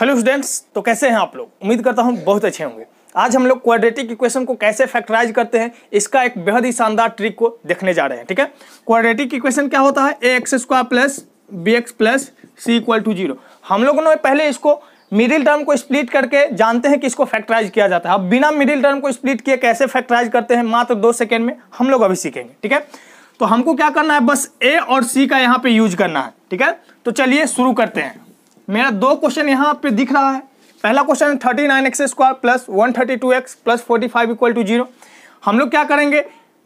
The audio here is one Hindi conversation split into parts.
हेलो स्टूडेंट्स तो कैसे हैं आप लोग उम्मीद करता हूं बहुत अच्छे होंगे आज हम लोग क्वाड्रेटिक इक्वेशन को कैसे फैक्टराइज करते हैं इसका एक बेहद ही शानदार ट्रिक को देखने जा रहे हैं ठीक है क्वाड्रेटिक इक्वेशन क्या होता है a x square plus b x plus c equal to zero हम लोगों ने पहले इसको मिडिल टर्म को स्प्लिट करके जानते हैं कि इसको फैक्टराइज किया जाता है अब बिना मिडिल टर्म को स्प्लिट किए कैसे फैक्टराइज करते हैं मात्र दो सेकेंड में हम लोग अभी सीखेंगे ठीक है तो हमको क्या करना है बस ए और सी का यहाँ पे यूज करना है ठीक है तो चलिए शुरू करते हैं मेरा दो क्वेश्चन यहाँ पे दिख रहा है पहला क्वेश्चन है thirty nine x square plus one thirty two x plus forty five equal to zero हम लोग क्या करेंगे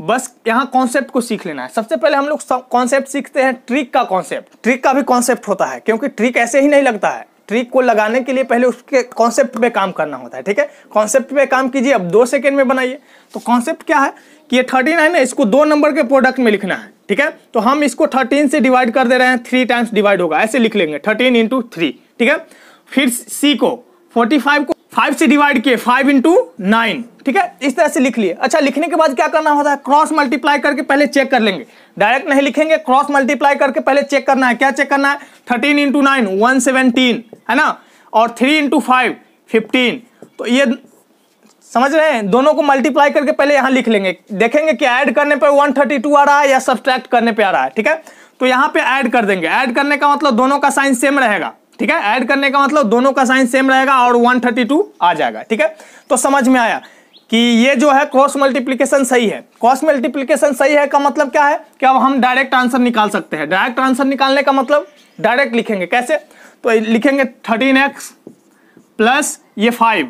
बस यहाँ कॉन्सेप्ट को सीख लेना है सबसे पहले हम लोग कॉन्सेप्ट सीखते हैं ट्रिक का कॉन्सेप्ट ट्रिक का भी कॉन्सेप्ट होता है क्योंकि ट्रिक ऐसे ही नहीं लगता है ट्रिक को लगाने के लिए पहले उसके कॉन्सेप्ट पे काम करना होता है ठीक है कॉन्सेप्ट पे काम कीजिए अब दो सेकेंड में बनाइए तो कॉन्सेप्ट क्या है कि ये थर्टी नाइन है इसको दो नंबर के प्रोडक्ट में लिखना है ठीक है तो हम इसको थर्टीन से डिवाइड कर दे रहे हैं थ्री टाइम्स डिवाइड होगा ऐसे लिख लेंगे थर्टीन इंटू थ्री ठीक है फिर सी को फोर्टी फाइव को फाइव से डिवाइड किए फाइव इंटू नाइन ठीक है इस तरह से लिख लिए अच्छा लिखने के बाद क्या करना होता है क्रॉस मल्टीप्लाई करके पहले चेक कर लेंगे डायरेक्ट नहीं लिखेंगे क्रॉस मल्टीप्लाई करके पहले चेक करना है क्या चेक करना है thirteen into nine one seventeen है ना और थ्री इंटू फाइव फिफ्टीन तो ये समझ रहे हैं दोनों को मल्टीप्लाई करके पहले यहां लिख लेंगे देखेंगे कि ऐड करने पर 132 आ रहा है या सब्सट्रैक्ट करने पे आ रहा है ठीक है तो यहाँ पे ऐड कर देंगे ऐड करने का मतलब दोनों का साइन सेम रहेगा ठीक है ऐड करने का मतलब दोनों का साइन सेम रहेगा और 132 आ जाएगा ठीक है तो समझ में आया कि ये जो है क्रॉस मल्टीप्लीकेशन सही है क्रॉस मल्टीप्लीकेशन सही है का मतलब क्या है कि अब हम डायरेक्ट आंसर निकाल सकते हैं डायरेक्ट आंसर निकालने का मतलब डायरेक्ट लिखेंगे कैसे तो लिखेंगे थर्टीन एक्स प्लस ये फाइव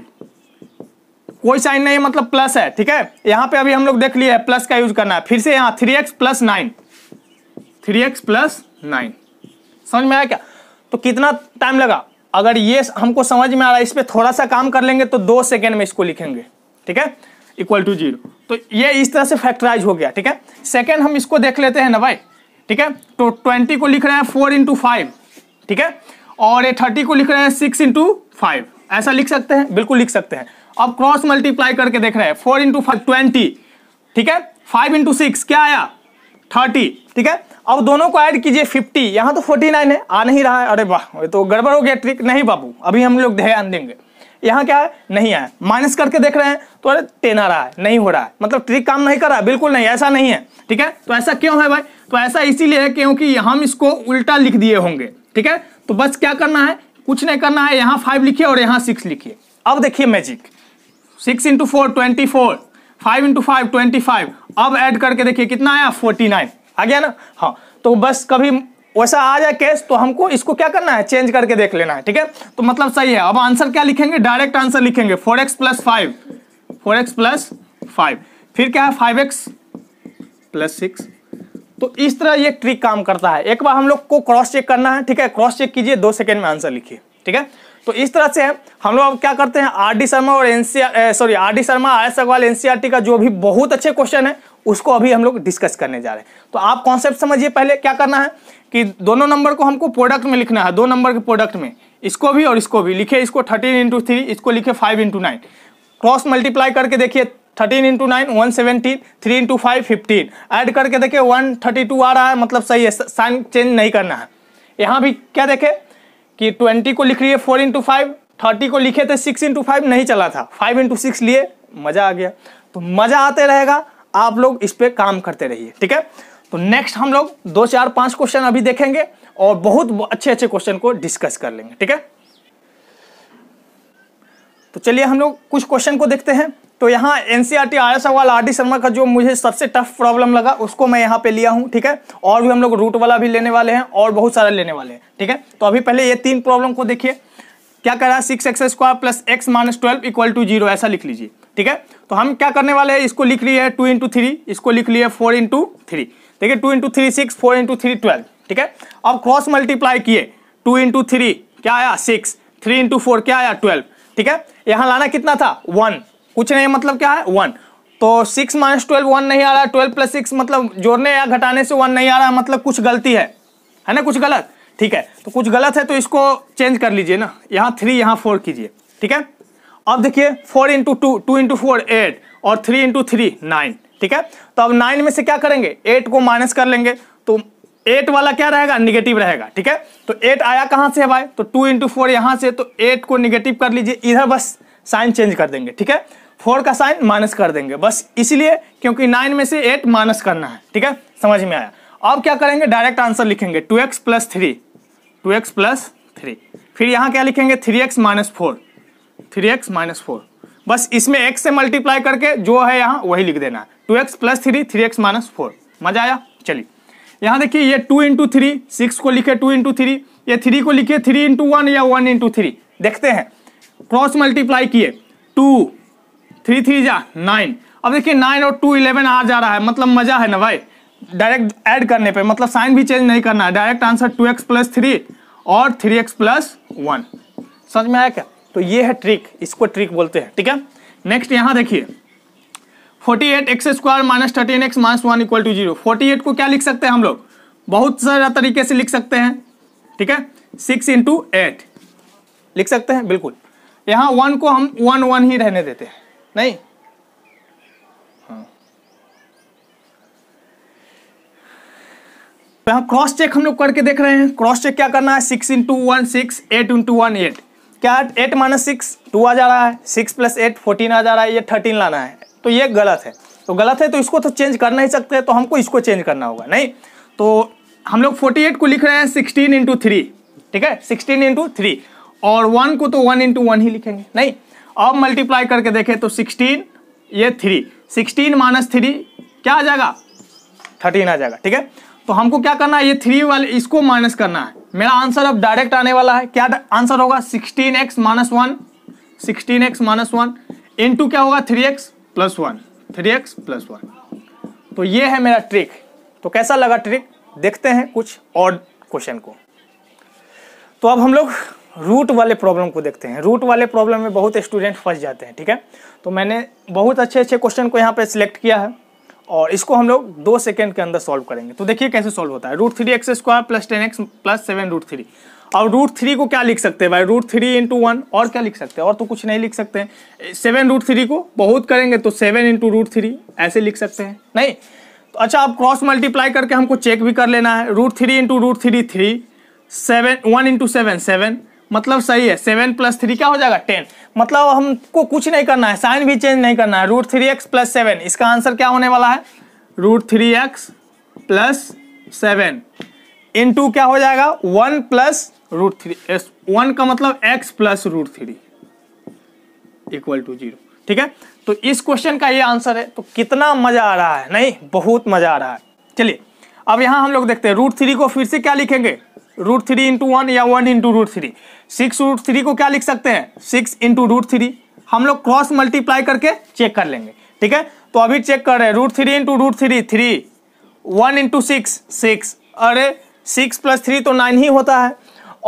कोई साइन नहीं मतलब प्लस है ठीक है यहाँ पे अभी हम लोग देख लिया है प्लस का यूज करना है फिर से यहाँ three x plus nine three x plus nine समझ में आया क्या तो कितना टाइम लगा अगर ये हमको समझ में आ रहा है इस पर थोड़ा सा काम कर लेंगे तो दो सेकेंड में इसको लिखेंगे ठीक है इक्वल टू जीरो तो ये इस तरह से फैक्टराइज हो गया ठीक है सेकेंड हम इसको देख लेते हैं ना भाई ठीक है तो ट्वेंटी को लिख रहे हैं फोर इंटू फाइव ठीक है और ये थर्टी को लिख रहे हैं सिक्स इंटू फाइव ऐसा लिख सकते हैं बिल्कुल लिख सकते हैं अब क्रॉस मल्टीप्लाई करके देख रहे हैं फोर इंटू फाइव ट्वेंटी ठीक है फाइव इंटू सिक्स क्या आया थर्टी ठीक है अब दोनों को ऐड कीजिए फिफ्टी यहाँ तो फोर्टी नाइन है आ नहीं रहा है अरे वाह तो गड़बड़ हो गया ट्रिक नहीं बाबू अभी हम लोग ध्यान देंगे यहाँ क्या है नहीं आया माइनस करके देख रहे हैं तो अरे टेन आ रहा है नहीं हो रहा है मतलब ट्रिक काम नहीं कर रहा है बिल्कुल नहीं ऐसा नहीं है ठीक है तो ऐसा क्यों है भाई तो ऐसा इसीलिए है क्योंकि हम इसको उल्टा लिख दिए होंगे ठीक है तो बस क्या करना है कुछ नहीं करना है यहाँ फाइव लिखिए और यहाँ सिक्स लिखिए अब देखिए magic six into four twenty four five into five twenty five अब ऐड करके देखिए कितना आया फोर्टी नाइन आ गया ना हाँ तो बस कभी वैसा आ जाए केस तो हमको इसको क्या करना है चेंज करके देख लेना है ठीक है तो मतलब सही है अब आंसर क्या लिखेंगे डायरेक्ट आंसर लिखेंगे four x plus five four x plus five फिर क्या है फाइव एक्स प्लस सिक्स तो इस तरह ये ट्रिक काम करता है एक बार हम लोग को क्रॉस चेक करना है ठीक है क्रॉस चेक कीजिए दो सेकेंड में आंसर लिखिए ठीक है तो इस तरह से हम लोग अब क्या करते हैं आर डी शर्मा और NCR sorry R D Sharma R S Aggarwal टी का जो भी बहुत अच्छे क्वेश्चन है उसको अभी हम लोग डिस्कस करने जा रहे हैं तो आप कॉन्सेप्ट समझिए पहले क्या करना है कि दोनों नंबर को हमको प्रोडक्ट में लिखना है दो नंबर के प्रोडक्ट में इसको भी और इसको भी लिखे इसको थर्टीन इंटू थ्री इसको लिखे five into nine cross multiply करके देखिए thirteen into nine one seventeen three into five fifteen add करके देखिए वन थर्टी टू आ रहा है मतलब सही है साइन चेंज नहीं करना है यहाँ भी क्या देखे कि ट्वेंटी को लिख रही है फोर इंटू फाइव थर्टी को लिखे थे सिक्स इंटू फाइव नहीं चला था फाइव इंटू सिक्स लिए मज़ा आ गया तो मज़ा आते रहेगा आप लोग इस पर काम करते रहिए ठीक है तो नेक्स्ट हम लोग दो चार पांच क्वेश्चन अभी देखेंगे और बहुत अच्छे अच्छे क्वेश्चन को डिस्कस कर लेंगे ठीक है तो चलिए हम लोग कुछ क्वेश्चन को देखते हैं तो यहाँ एन सी आया सवाल आर डी शर्मा का जो मुझे सबसे टफ प्रॉब्लम लगा उसको मैं यहाँ पे लिया हूँ ठीक है और भी हम लोग रूट वाला भी लेने वाले हैं और बहुत सारा लेने वाले हैं ठीक है तो अभी पहले ये तीन प्रॉब्लम को देखिए क्या कह रहा है six x square plus x minus twelve equal to zero ऐसा लिख लीजिए ठीक है तो हम क्या करने वाले हैं इसको लिख लिए है टू इंटू थ्री इसको लिख है फोर इंटू थ्री देखिए two into three six four into three twelve ठीक है अब क्रॉस मल्टीप्लाई किए टू इंटू थ्री क्या आया सिक्स थ्री इंटू फोर क्या आया ट्वेल्व ठीक है यहाँ लाना कितना था वन कुछ नहीं मतलब क्या है वन तो सिक्स माइनस ट्वेल्व वन नहीं आ रहा है ट्वेल्व प्लस सिक्स मतलब जोड़ने या घटाने से वन नहीं आ रहा है मतलब कुछ गलती है है ना कुछ गलत ठीक है तो कुछ गलत है तो इसको चेंज कर लीजिए ना यहाँ थ्री यहाँ फोर कीजिए ठीक है अब देखिए four into two two into four eight और थ्री इंटू थ्री नाइन ठीक है तो अब नाइन में से क्या करेंगे एट को माइनस कर लेंगे तो एट वाला क्या रहेगा निगेटिव रहेगा ठीक है तो एट आया कहाँ से है भाई तो टू इंटू फोर यहाँ से तो एट को निगेटिव कर लीजिए इधर बस साइन चेंज कर देंगे ठीक है फोर का साइन माइनस कर देंगे बस इसलिए क्योंकि नाइन में से एट माइनस करना है ठीक है समझ में आया अब क्या करेंगे डायरेक्ट आंसर लिखेंगे two x plus three two x plus three फिर यहाँ क्या लिखेंगे three x minus four three x minus four बस इसमें एक्स से मल्टीप्लाई करके जो है यहाँ वही लिख देना है two x plus three three x minus four मजा आया चलिए यहाँ देखिए ये टू इंटू थ्री सिक्स को लिखे टू इंटू थ्री ये थ्री को लिखे थ्री इंटू वन या वन इंटू थ्री देखते हैं क्रॉस मल्टीप्लाई किए टू थ्री थ्री जा नाइन अब देखिए नाइन और टू इलेवन आ जा रहा है मतलब मजा है ना भाई डायरेक्ट ऐड करने पे मतलब साइन भी चेंज नहीं करना है direct answer two x plus three और थ्री एक्स प्लस वन समझ में आया क्या तो ये है ट्रिक इसको ट्रिक बोलते हैं ठीक है नेक्स्ट यहाँ देखिए forty eight x square minus thirteen x minus one equal to zero forty eight को क्या लिख सकते हैं हम लोग बहुत सारा तरीके से लिख सकते हैं ठीक है सिक्स इंटू एट लिख सकते हैं बिल्कुल यहाँ वन को हम वन वन ही रहने देते हैं नहीं हाँ यहाँ क्रॉस चेक हम लोग करके देख रहे हैं क्रॉस चेक क्या करना है six into one six eight into one eight क्या एट माइनस सिक्स टू आ जा रहा है सिक्स प्लस एट फोर्टीन आ जा रहा है ये थर्टीन लाना है तो ये गलत है तो गलत है तो इसको तो चेंज कर नहीं सकते तो हमको इसको चेंज करना होगा नहीं तो हम लोग फोर्टी को लिख रहे हैं सिक्सटीन इंटू ठीक है सिक्सटीन इंटू और वन को तो वन इंटू ही लिखेंगे नहीं अब मल्टीप्लाई करके देखें तो सिक्सटीन ये थ्री सिक्सटीन माइनस थ्री क्या आ जाएगा थर्टीन आ जाएगा ठीक है तो हमको क्या करना है ये थ्री वाले इसको माइनस करना है मेरा आंसर अब डायरेक्ट आने वाला है क्या आंसर होगा sixteen x minus one sixteen x minus one into क्या होगा three x plus one three x plus one तो ये है मेरा ट्रिक तो कैसा लगा ट्रिक देखते हैं कुछ और क्वेश्चन को तो अब हम लोग रूट वाले प्रॉब्लम को देखते हैं रूट वाले प्रॉब्लम में बहुत स्टूडेंट फंस जाते हैं ठीक है तो मैंने बहुत अच्छे अच्छे क्वेश्चन को यहाँ पर सिलेक्ट किया है और इसको हम लोग दो सेकेंड के अंदर सॉल्व करेंगे तो देखिए कैसे सॉल्व होता है root three x square plus ten x plus seven root three और रूट थ्री को क्या लिख सकते हैं भाई रूट थ्री इंटू वन और क्या लिख सकते हैं और तो कुछ नहीं लिख सकते हैं सेवन रूट थ्री को बहुत करेंगे तो सेवन इंटू रूट थ्री ऐसे लिख सकते हैं नहीं तो अच्छा आप क्रॉस मल्टीप्लाई करके हमको चेक भी कर लेना है root three into root three three seven one into seven seven मतलब सही है सेवन प्लस थ्री क्या हो जाएगा टेन मतलब हमको कुछ नहीं करना है साइन भी चेंज नहीं करना है root three x plus seven इसका आंसर क्या होने वाला है root three x plus seven into क्या हो जाएगा one plus root three one का मतलब X plus root three equal to zero ठीक है तो इस क्वेश्चन का ये आंसर है तो कितना मजा आ रहा है नहीं बहुत मजा आ रहा है चलिए अब यहाँ हम लोग देखते हैं रूट थ्री को फिर से क्या लिखेंगे रूट थ्री इंटू वन या one into root three six root three को क्या लिख सकते हैं सिक्स इंटू रूट थ्री हम लोग क्रॉस मल्टीप्लाई करके चेक कर लेंगे ठीक है तो अभी चेक कर रहे हैं root three into root three three one into six six अरे सिक्स प्लस थ्री तो नाइन ही होता है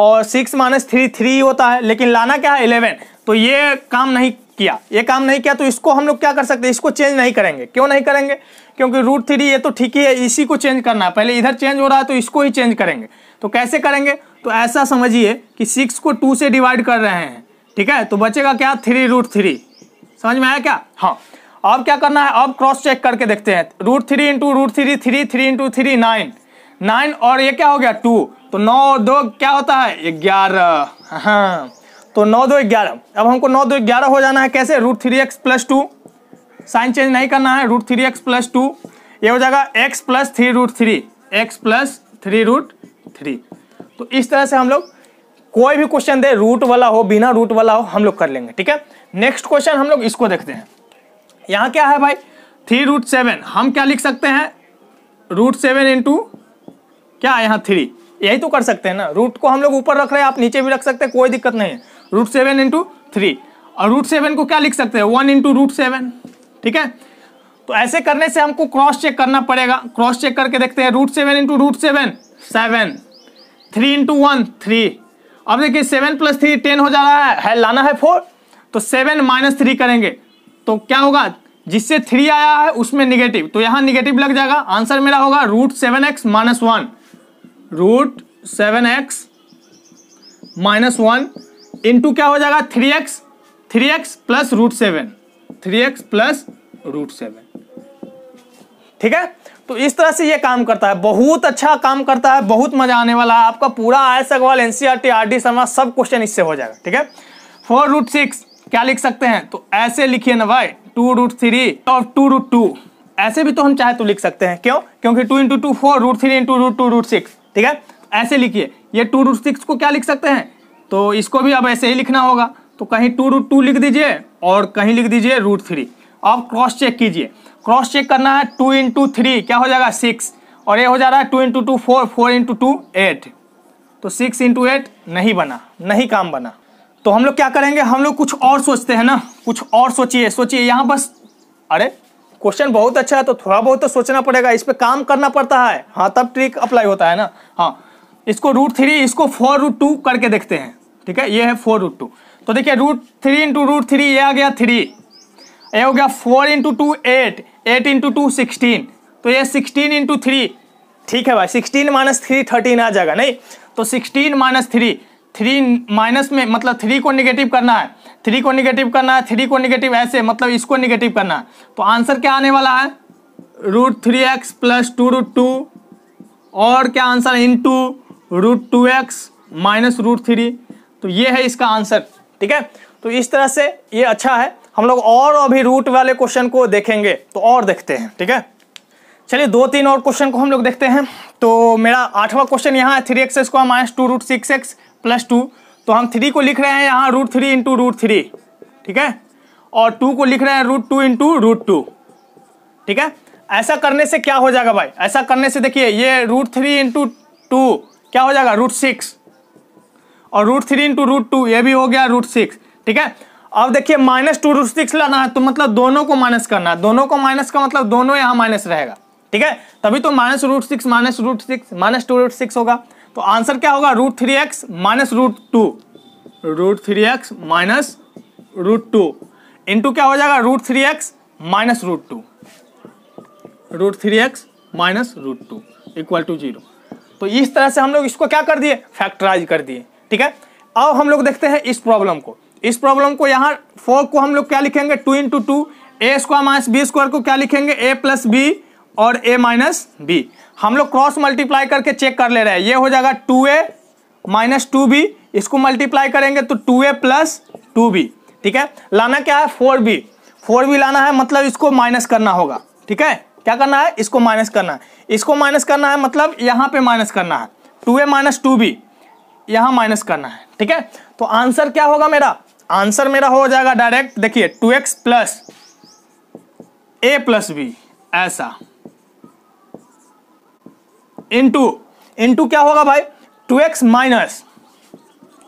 और सिक्स माइनस थ्री थ्री होता है लेकिन लाना क्या है इलेवन तो ये काम नहीं किया ये काम नहीं किया तो इसको हम लोग क्या कर सकते हैं इसको चेंज नहीं करेंगे क्यों नहीं करेंगे क्योंकि रूट थ्री ये तो ठीक ही है इसी को चेंज करना है पहले इधर चेंज हो रहा है तो इसको ही चेंज करेंगे तो कैसे करेंगे तो ऐसा समझिए कि सिक्स को टू से डिवाइड कर रहे हैं ठीक है तो बचेगा क्या थ्री रूट थ्री समझ में आया क्या हाँ अब क्या करना है अब क्रॉस चेक करके देखते हैं root three into root three three three into three nine nine और ये क्या हो गया टू तो नौ और दो क्या होता है ग्यारह हाँ तो नौ दो ग्यारह अब हमको नौ दो ग्यारह हो जाना है कैसे root three x plus two sign change नहीं करना है root three x plus two ये हो जाएगा x plus three root three x plus three root three तो इस तरह से हम लोग कोई भी क्वेश्चन दे रूट वाला हो बिना रूट वाला हो हम लोग कर लेंगे ठीक है नेक्स्ट क्वेश्चन हम लोग इसको देखते हैं यहाँ क्या है भाई थ्री रूट सेवन हम क्या लिख सकते हैं रूट सेवन इंटू क्या यहाँ थ्री यही तो कर सकते हैं ना रूट को हम लोग ऊपर रख रहे हैं आप नीचे भी रख सकते हैं कोई दिक्कत नहीं है रूट सेवन इंटू थ्री और रूट सेवन को क्या लिख सकते हैं वन इंटू रूट सेवन ठीक है तो ऐसे करने से हमको क्रॉस चेक करना पड़ेगा क्रॉस चेक करके देखते हैं root seven into root seven seven three into one three अब देखिए सेवन प्लस थ्री टेन हो जा रहा है, है लाना है फोर तो सेवन माइनस थ्री करेंगे तो क्या होगा जिससे थ्री आया है उसमें निगेटिव तो यहाँ निगेटिव लग जाएगा आंसर मेरा होगा root seven x minus one root seven x minus one into क्या हो जाएगा three x three x plus root seven three x plus root seven ठीक है तो इस तरह से ये काम करता है बहुत अच्छा काम करता है बहुत मजा आने वाला है आपका पूरा RS Aggarwal NCERT R D Sharma सब क्वेश्चन इससे हो जाएगा ठीक है फोर रूट सिक्स क्या लिख सकते हैं तो ऐसे लिखिए ना भाई टू रूट थ्री और टू रूट टू ऐसे भी तो हम चाहे तो लिख सकते हैं क्यों क्योंकि two into two four root three into root two root six ठीक है ऐसे लिखिए ये टू रूट सिक्स को क्या लिख सकते हैं तो इसको भी अब ऐसे ही लिखना होगा तो कहीं टू रूट टू लिख दीजिए और कहीं लिख दीजिए रूट थ्री अब क्रॉस चेक कीजिए क्रॉस चेक करना है टू इंटू थ्री क्या हो जाएगा सिक्स और ये हो जा रहा है two into two four four into two eight तो सिक्स इंटू एट नहीं बना नहीं काम बना तो हम लोग क्या करेंगे हम लोग कुछ और सोचते हैं ना कुछ और सोचिए सोचिए यहाँ बस अरे क्वेश्चन बहुत अच्छा है तो थोड़ा बहुत तो सोचना पड़ेगा इस पर काम करना पड़ता है हाँ तब ट्रिक अप्लाई होता है ना हाँ इसको रूट थ्री इसको फोर रूट टू करके देखते हैं ठीक है ये है फोर रूट टू तो देखिए root three into root three ये आ गया थ्री ये हो गया four into two eight eight into two sixteen तो ये सिक्सटीन इंटू थ्री ठीक है भाई सिक्सटीन माइनस थ्री थर्टीन आ जाएगा नहीं तो sixteen minus three three minus में मतलब थ्री को निगेटिव करना है थ्री को निगेटिव करना है थ्री को निगेटिव ऐसे मतलब इसको निगेटिव करना है तो आंसर क्या आने वाला है root three x plus two root two और क्या answer into root two x minus root three तो ये है इसका आंसर ठीक है तो इस तरह से ये अच्छा है हम लोग और अभी रूट वाले क्वेश्चन को देखेंगे तो और देखते हैं ठीक है चलिए दो तीन और क्वेश्चन को हम लोग देखते हैं तो मेरा आठवां क्वेश्चन यहाँ है three x square minus two root six x plus two तो हम थ्री को लिख रहे हैं यहाँ root three into root three ठीक है और टू को लिख रहे हैं root two into root two ठीक है ऐसा करने से क्या हो जाएगा भाई ऐसा करने से देखिए ये रूट थ्री इंटू टू क्या हो जाएगा रूट सिक्स और root three into root two ये भी हो गया रूट सिक्स ठीक है अब देखिए माइनस टू रूट सिक्स लाना है तो मतलब दोनों को माइनस करना है दोनों को माइनस का मतलब दोनों यहाँ माइनस रहेगा ठीक है तभी तो minus root six minus root six minus two root six होगा तो आंसर क्या होगा root three x minus root two root three x minus root two into क्या हो जाएगा root three x minus root two root three x minus root two equal to zero तो इस तरह से हम लोग इसको क्या कर दिए फैक्टराइज कर दिए ठीक है अब हम लोग देखते हैं इस प्रॉब्लम को इस प्रॉब्लम को यहाँ फोर को हम लोग क्या लिखेंगे two into two a square minus b square को क्या लिखेंगे ए प्लस बी और ए माइनस बी हम लोग क्रॉस मल्टीप्लाई करके चेक कर ले रहे हैं ये हो जाएगा two a minus two b इसको मल्टीप्लाई करेंगे तो two a plus two b ठीक है लाना क्या है फोर बी फोर बी लाना है मतलब इसको माइनस करना होगा ठीक है क्या करना है इसको माइनस करना है इसको माइनस करना है मतलब यहाँ पे माइनस करना है two a minus two b यहां माइनस करना है ठीक है तो आंसर क्या होगा मेरा आंसर मेरा हो जाएगा डायरेक्ट देखिए two x plus a plus b ऐसा इंटू इंटू क्या होगा भाई two x minus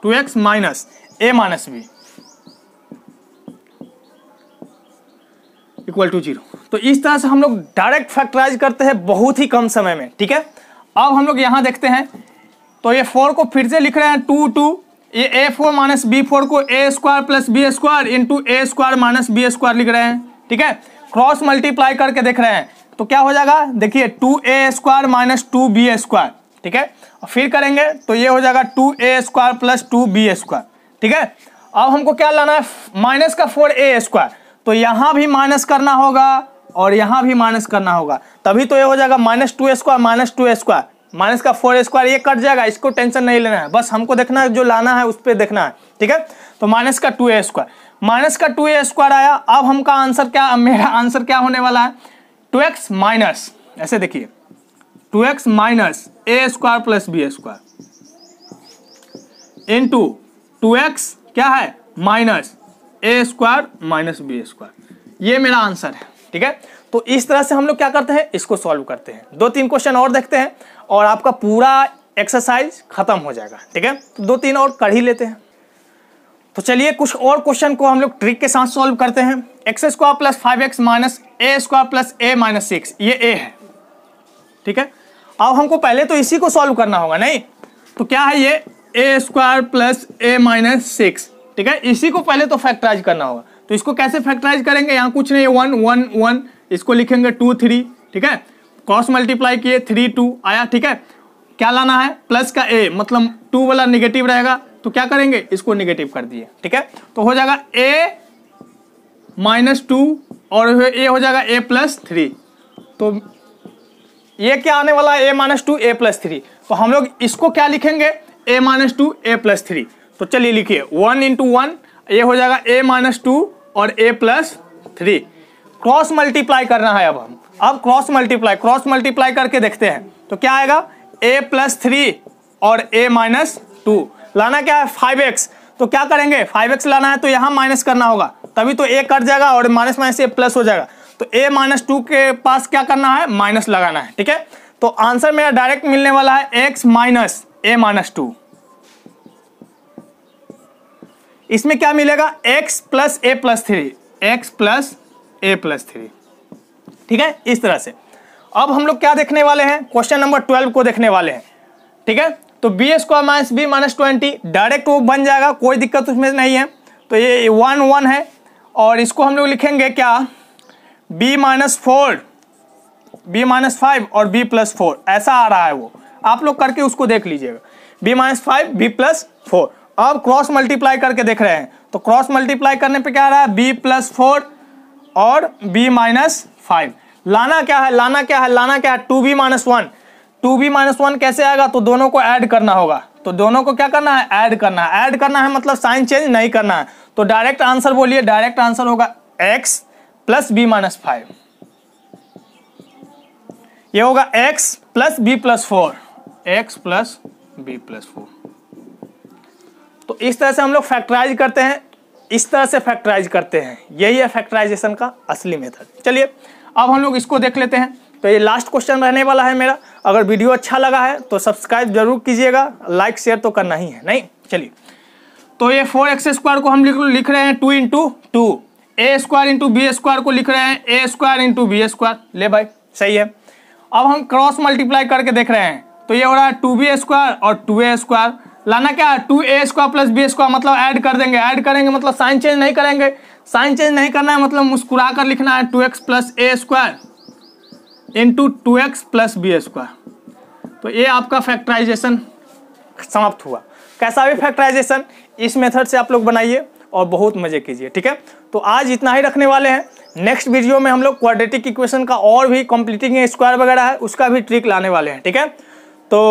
two x minus a minus b equal to zero तो इस तरह से हम लोग डायरेक्ट फैक्टराइज करते हैं बहुत ही कम समय में ठीक है अब हम लोग यहां देखते हैं तो ये फोर को फिर से लिख रहे हैं टू टू ये a four minus b four को a square plus b square into a square minus b square लिख रहे हैं ठीक है क्रॉस मल्टीप्लाई करके देख रहे हैं तो क्या हो जाएगा देखिए two a square minus two b square ठीक है और फिर करेंगे तो ये हो जाएगा two a square plus two b square ठीक है अब हमको क्या लाना है माइनस का फोर ए स्क्वायर तो यहाँ भी माइनस करना होगा और यहाँ भी माइनस करना होगा तभी तो ये हो जाएगा minus two square minus two square minus का फोर स्क्वायर ये कट जाएगा इसको टेंशन नहीं लेना है बस हमको देखना है जो लाना है उस पर देखना है ठीक है तो माइनस का टू ए स्क्वायर माइनस का टू ए स्क्वायर आया अब हमका आंसर क्या मेरा आंसर क्या होने वाला है टू एक्स माइनस ऐसे देखिए two x minus a square plus b square into two x क्या है minus a square minus b square ये मेरा आंसर है ठीक है तो इस तरह से हम लोग क्या करते हैं इसको सॉल्व करते हैं दो तीन क्वेश्चन और देखते हैं और आपका पूरा एक्सरसाइज खत्म हो जाएगा ठीक है तो दो तीन और कर ही लेते हैं तो चलिए कुछ और क्वेश्चन को हम लोग ट्रिक के साथ सॉल्व करते हैं x square plus five x minus a square plus a minus six ये ए है ठीक है अब हमको पहले तो इसी को सॉल्व करना होगा नहीं तो क्या है ये a square plus a minus six ठीक है इसी को पहले तो फैक्टराइज करना होगा तो इसको कैसे फैक्टराइज करेंगे यहाँ कुछ नहीं वन वन वन इसको लिखेंगे टू थ्री ठीक है कॉस मल्टीप्लाई किए थ्री टू आया ठीक है क्या लाना है प्लस का ए मतलब टू वाला निगेटिव रहेगा तो क्या करेंगे इसको निगेटिव कर दिए ठीक है तो हो जाएगा ए माइनस टू और ए हो जाएगा ए प्लस थ्री तो ये क्या आने वाला है a minus two a plus three तो हम लोग इसको क्या लिखेंगे a minus two a plus three तो चलिए लिखिए वन इंटू वन ये हो जाएगा ए माइनस टू और a plus three cross multiply करना है अब हम अब क्रॉस मल्टीप्लाई क्रॉस मल्टीप्लाई करके देखते हैं तो क्या आएगा ए प्लस थ्री और ए माइनस टू लाना क्या है फाइव एक्स तो क्या करेंगे फाइव एक्स लाना है तो यहाँ माइनस करना होगा तभी तो ए कट जाएगा और माइनस माइनस ए प्लस हो जाएगा तो ए माइनस टू के पास क्या करना है माइनस लगाना है ठीक है तो आंसर मेरा डायरेक्ट मिलने वाला है x minus a minus two इसमें क्या मिलेगा x plus a plus three x plus a plus three ठीक है इस तरह से अब हम लोग क्या देखने वाले हैं क्वेश्चन नंबर ट्वेल्व को देखने वाले हैं ठीक है तो b square minus b minus twenty direct वो बन जाएगा कोई दिक्कत उसमें नहीं है तो ये वन वन है और इसको हम लोग लिखेंगे क्या b minus four b minus five और बी प्लस फोर ऐसा आ रहा है वो आप लोग करके उसको देख लीजिएगा b minus five b plus four अब क्रॉस मल्टीप्लाई करके देख रहे हैं तो क्रॉस मल्टीप्लाई करने पे क्या आ रहा है बी प्लस फोर और बी माइनस फाइव लाना क्या है लाना क्या है लाना क्या है two b minus one two b minus one कैसे आएगा तो दोनों को ऐड करना होगा तो दोनों को क्या करना है ऐड करना है ऐड करना है मतलब साइन चेंज नहीं करना है तो डायरेक्ट आंसर बोलिए डायरेक्ट आंसर होगा x plus b minus five ये होगा x plus b plus four x plus b plus four तो इस तरह से हम लोग फैक्टराइज करते हैं इस तरह से फैक्टराइज करते हैं यही है फैक्टराइजेशन का असली मेथड चलिए अब हम लोग इसको देख लेते हैं तो ये लास्ट क्वेश्चन रहने वाला है मेरा अगर वीडियो अच्छा लगा है तो सब्सक्राइब जरूर कीजिएगा लाइक शेयर तो करना ही है नहीं चलिए तो ये फोर एक्स स्क्वायर को हम लिख लिख रहे हैं two into two a square into b square को लिख रहे हैं a square into b square ले भाई सही है अब हम क्रॉस मल्टीप्लाई करके देख रहे हैं तो ये हो रहा है टू बी स्क्वायर और टू ए स्क्वायर लाना क्या two a square plus b square मतलब ऐड कर देंगे ऐड करेंगे मतलब साइन चेंज नहीं करेंगे साइन चेंज नहीं करना है मतलब मुस्कुरा कर लिखना है two x plus a square into two x plus b square तो ये आपका फैक्टराइजेशन समाप्त हुआ कैसा भी फैक्टराइजेशन इस मेथड से आप लोग बनाइए और बहुत मजे कीजिए ठीक है तो आज इतना ही रखने वाले हैं नेक्स्ट वीडियो में हम लोग क्वाड्रेटिक इक्वेशन का और भी कॉम्प्लीटिंग स्क्वायर वगैरह है उसका भी ट्रिक लाने वाले हैं ठीक है तो